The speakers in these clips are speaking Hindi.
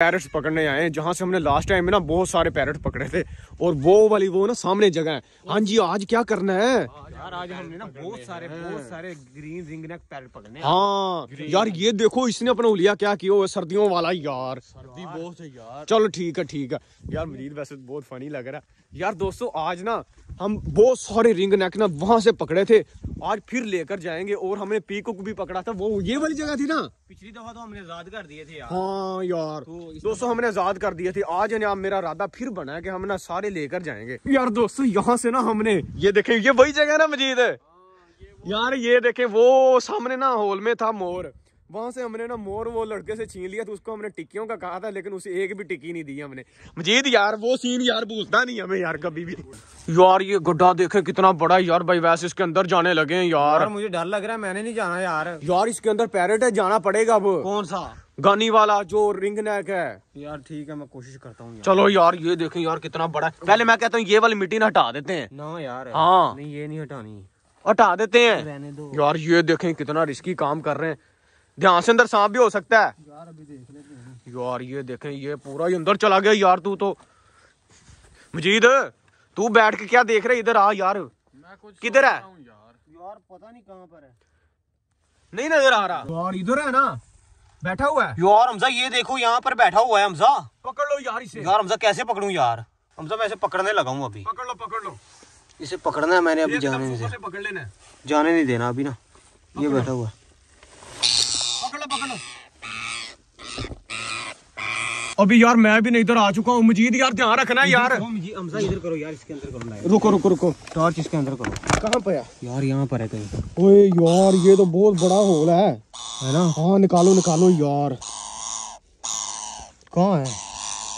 पैरट्स पकड़ने आए हैं जहाँ से हमने लास्ट टाइम में ना बहुत सारे पैरट पकड़े थे और वो वाली वो ना सामने जगह है हाँ जी आज क्या करना है यार आज हमने ना बहुत सारे बहुत सारे ग्रीन रिंग नेक पैरट पकड़ने हाँ यार ये देखो इसने अपना उलिया क्या किया हुआ सर्दियों वाला यार सर्दी बहुत है यार चलो ठीक है ठीक है यार मजीद वैसे बहुत फनी लग रहा है यार दोस्तों आज ना हम बहुत सारे रिंग नेक ना वहां से पकड़े थे आज फिर लेकर जाएंगे और हमने पीकॉक भी पकड़ा था वो ये वाली जगह थी ना पिछली दफा तो हमने आजाद कर दिए थे यार हाँ यार तो दोस्तों हमने आजाद कर दिए थे आज ना मेरा राधा फिर बना है कि हम ना सारे लेकर जाएंगे यार दोस्तों यहाँ से ना हमने ये देखे ये वही जगह ना मजीद है हाँ, यार ये देखे वो सामने ना हॉल में था मोर वहां से हमने ना मोर वो लड़के से छीन लिया तो उसको हमने टिक्कियों का कहा था लेकिन उसे एक भी टिक्की नहीं दी हमने मजीद यार वो सीन यार भूलता नहीं हमें यार कभी भी यार ये गड्ढा देखे कितना बड़ा यार भाई वैसे इसके अंदर जाने लगे हैं यार, यार मुझे डर लग रहा है मैंने नहीं जाना यार यार इसके अंदर पैरेट है जाना पड़ेगा अब कौन सा गानी वाला जो रिंग नेक है यार ठीक है मैं कोशिश करता हूँ चलो यार ये देखे यार कितना बड़ा पहले मैं कहता हूँ ये वाली मिट्टी ना हटा देते हैं ना यार हाँ ये नहीं हटानी हटा देते हैं यार ये देखें कितना रिस्की काम कर रहे हैं ध्यान से अंदर सांप भी हो सकता है यार अभी देख लेते हैं यार ये देखें ये पूरा ही अंदर चला गया यार तू तो मजीद तू बैठ के क्या देख रहे इधर आ यार किधर है यार पता नहीं कहाँ पर है नहीं नजर आ रहा यार इधर है ना बैठा हुआ है यार हमजा ये देखो यहाँ पर बैठा हुआ है हमजा पकड़ लो यार इसे यार हमजा कैसे पकड़ू यार हमजा मैं इसे पकड़ने लगा हूँ अभी पकड़ लो पकड़ लो इसे पकड़ना है मैंने अभी जाने नहीं देना जाने नहीं देना अभी ना ये बैठा हुआ है अभी यार मैं भी नहीं इधर आ चुका हूँ मजीद यार ध्यान रखना है यार इधर करो यार इसके अंदर करो रुको रुको रुको टॉर्च इसके अंदर करो कहाँ पर यार यहाँ पर है कहीं ओए यार ये तो बहुत बड़ा होल है है ना हाँ निकालो निकालो यार कहाँ है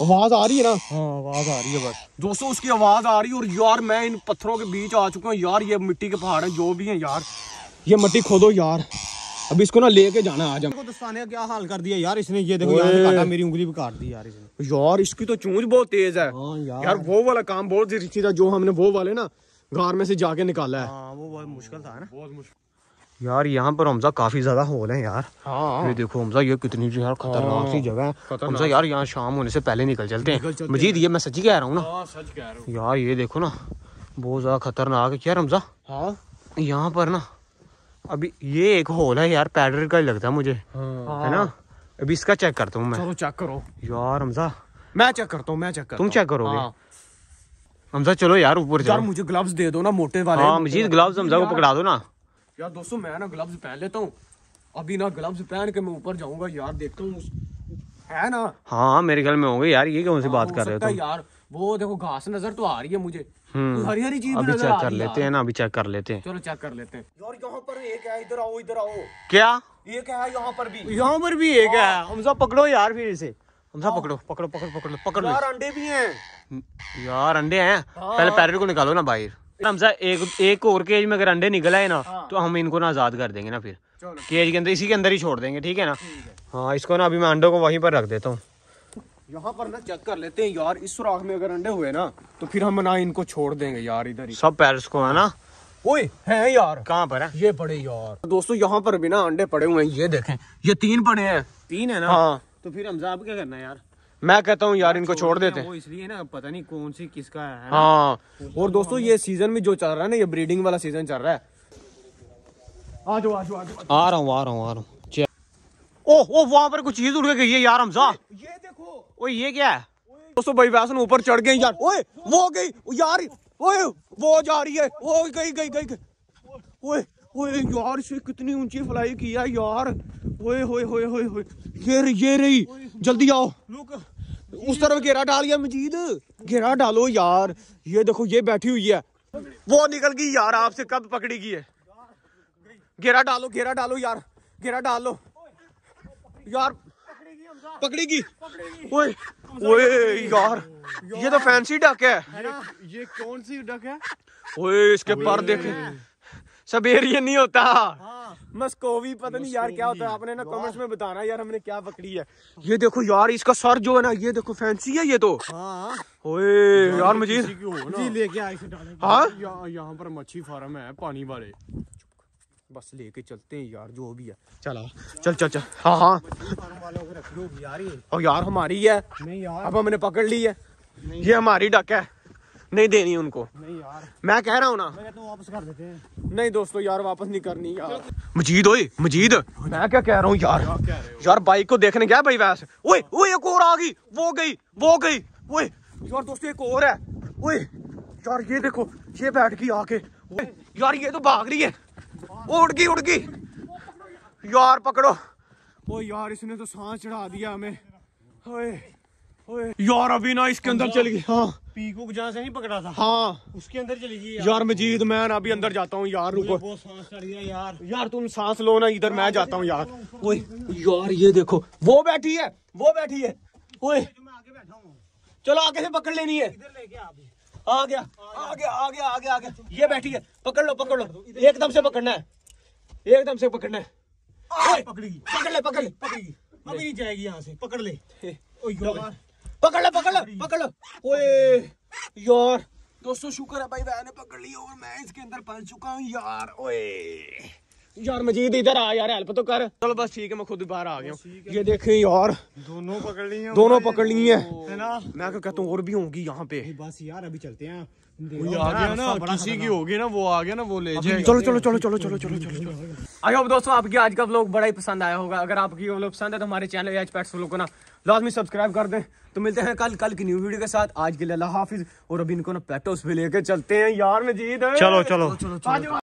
आवाज आ रही है ना हाँ आवाज आ रही है बस दोस्तों उसकी आवाज आ रही है और यार मैं इन पत्थरों के बीच आ चुका हूँ यार ये मिट्टी के पहाड़ है जो भी है यार ये मिट्टी खोदो यार अब इसको ना लेके जाना आज हम दस्ताने क्या हाल कर दिया यार इसने ये देखो यार काटा मेरी उंगली भी काट दी यार इसने यार इसकी तो चूंज बहुत तेज है हाँ यार।, यार वो वाला काम बहुत जरूरी था जो हमने वो वाले ना घर में से जाके निकाला है हाँ, वो बहुत मुश्किल था ना बहुत मुश्किल यार यहाँ पर हमजा काफी ज्यादा होल है यार हाँ। ये देखो हमजा ये कितनी जो यार खतरनाक सी हाँ। जगह है हमजा यार यहाँ शाम होने से पहले निकल चलते हैं मजीद ये मैं सच्ची कह रहा हूँ ना सच कह रहा हूँ यार ये देखो ना बहुत ज्यादा खतरनाक है क्या हमजा हाँ यहाँ पर ना अभी ये एक होल है यार पैडर का ही लगता है मुझे हाँ। है ना अभी इसका चेक करता हूँ मैं चलो चेक करो यार हमजा मैं चेक करता हूँ मैं चेक करता तुम चेक करोगे हाँ। हमजा चलो यार ऊपर यार मुझे ग्लव्स दे दो ना मोटे वाले हाँ मजीद ग्लव्स हमजा को पकड़ा दो ना यार दोस्तों मैं ना ग्लव्स पहन लेता हूँ अभी ना ग्लव्स पहन के मैं ऊपर जाऊंगा यार देखता हूँ है ना हाँ मेरे ख्याल में होंगे यार ये कौन सी हाँ, बात कर रहे हो यार वो देखो घास नजर तो आ रही है मुझे हम्म। हरी हरी चीज अभी चेक कर लेते हैं ना अभी चेक कर लेते हैं चलो चेक कर लेते हैं यार यहाँ पर एक है इधर आओ इधर आओ क्या एक है यहाँ पर भी यहाँ पर भी एक है हमसा पकड़ो यार फिर इसे हमसा हाँ। पकड़ो पकड़ो पकड़ो पकड़ो पकड़ो यार अंडे भी हैं यार अंडे हैं हाँ। पहले पैरेट को निकालो ना बाहर हमसा एक एक और केज में अगर अंडे निकल आए ना हाँ। तो हम इनको ना आजाद कर देंगे ना फिर केज के अंदर इसी के अंदर ही छोड़ देंगे ठीक है ना हाँ इसको ना अभी मैं अंडों को वहीं पर रख देता हूँ यहाँ पर ना चेक कर लेते हैं यार इस सुराख में अगर अंडे हुए ना तो फिर हम ना इनको छोड़ देंगे यार इधर ही सब पैरस को है ना ओए हैं यार कहाँ पर है ये पड़े यार दोस्तों यहाँ पर भी ना अंडे पड़े हुए हैं ये देखें ये तीन पड़े हैं तीन है ना हाँ तो फिर हम साहब क्या करना है यार मैं कहता हूँ यार इनको छोड़ देते हैं इसलिए ना पता नहीं कौन सी किसका है हाँ और तो दोस्तों ये सीजन में जो चल रहा है ना ये ब्रीडिंग वाला सीजन चल रहा है आ जाओ आ जाओ आ रहा हूँ आ रहा हूँ आ रहा हूँ ओ वहां पर कुछ चीज उड़ के गई है यार हमजा ये देखो ओ ये क्या है दोस्तों भाई वैसन ऊपर चढ़ गए यार ओए वो गई यार ओए वो जा रही है ओ गई गई गई ओए ओए यार से कितनी ऊंची फ्लाई की है यार ओए होए होए होए होए ये ये रही जल्दी आओ रुक उस तरफ घेरा डाल गया मजीद घेरा डालो यार ये देखो ये बैठी हुई है वो निकल गई यार आपसे कब पकड़ी गई है घेरा डालो घेरा डालो यार घेरा डालो यार पकड़ेगी ओए ओए यार ये तो फैंसी डक है ये, कौन सी डक है ओए इसके पर देखे सबेरियन नहीं होता हाँ। मस्कोवी पता नहीं यार क्या होता है आपने ना कमेंट्स में बताना यार हमने क्या पकड़ी है ये देखो यार इसका सर जो है ना ये देखो फैंसी है ये तो हाँ। ओए यार मुझे लेके आए हाँ यहाँ पर मच्छी फार्म है पानी वाले बस लेके चलते हैं यार जो भी है चला चल चल चल हाँ हाँ और यार हमारी है नहीं यार अब हमने पकड़ ली है ये हमारी डक है नहीं देनी उनको नहीं यार मैं कह रहा हूँ ना तो वापस कर देते हैं नहीं दोस्तों यार वापस नहीं करनी यार मजीद ओए मजीद मैं क्या कह रहा हूँ यार यार बाइक को देखने गया भाई वैस ओए ओए एक और आ गई वो गई वो गई ओए यार दोस्तों एक और है ओए यार ये देखो ये बैठ गई आके यार ये तो भाग रही है ओ उड़ गई उड़ गई यार पकड़ो ओ यार इसने तो सांस चढ़ा दिया हमें ओए ओए यार अभी ना इसके अंदर चली गई हाँ पीकूक जहाँ से नहीं पकड़ा था हाँ उसके अंदर चली गई यार, मजीद मैं अभी अंदर जाता हूँ यार रुको यार यार तुम सांस लो ना इधर मैं जाता हूँ यार ओए यार ये देखो वो बैठी है वो बैठी है ओए चलो आगे से पकड़ लेनी है आ गया आ गया आ गया आ गया ये बैठी है पकड़ लो पकड़ लो एकदम से पकड़ना है एकदम से पकड़ना है हाँ, पकड़ेगी पकड़ ले पकड़ ले पकड़ेगी अभी नहीं जाएगी यहाँ से पकड़ ले पकड़ ले पकड़ ले पकड़ लो ओए यार दोस्तों शुक्र है भाई मैंने पकड़ लिया और मैं इसके अंदर फंस चुका हूँ यार ओए यार मजीद इधर आ यार हेल्प तो कर चलो बस ठीक है मैं खुद बाहर आ गया ये देखें यार दोनों पकड़ ली हैं दोनों पकड़ ली हैं मैं क्या कहता हूँ और भी होंगी यहाँ पे बस यार अभी चलते हैं हाँ, वो आ ना ले दोस्तों आपकी आज का व्लॉग बड़ा ही पसंद आया होगा अगर आपकी व्लॉग पसंद है तो हमारे चैनल को ना लाजमी सब्सक्राइब कर दें तो मिलते हैं कल कल की न्यू वीडियो के साथ आज के लिए हाफिज और अभी इनको ना पेटोस भी लेके चलते हैं यार मजीद चलो चलो चलो